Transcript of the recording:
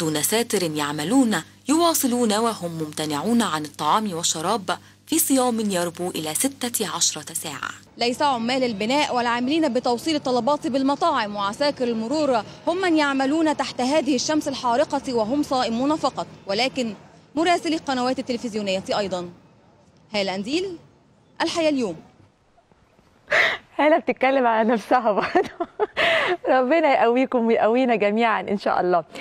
دون ساتر يعملون يواصلون وهم ممتنعون عن الطعام والشراب في صيام يربو إلى 16 ساعة ليس عمال البناء والعاملين بتوصيل الطلبات بالمطاعم وعساكر المرور هم من يعملون تحت هذه الشمس الحارقة وهم صائمون فقط ولكن مراسلي القنوات التلفزيونية أيضا هالة أنديل الحياة اليوم هالة بتتكلم على نفسها برضه ربنا يقويكم ويقوينا جميعا إن شاء الله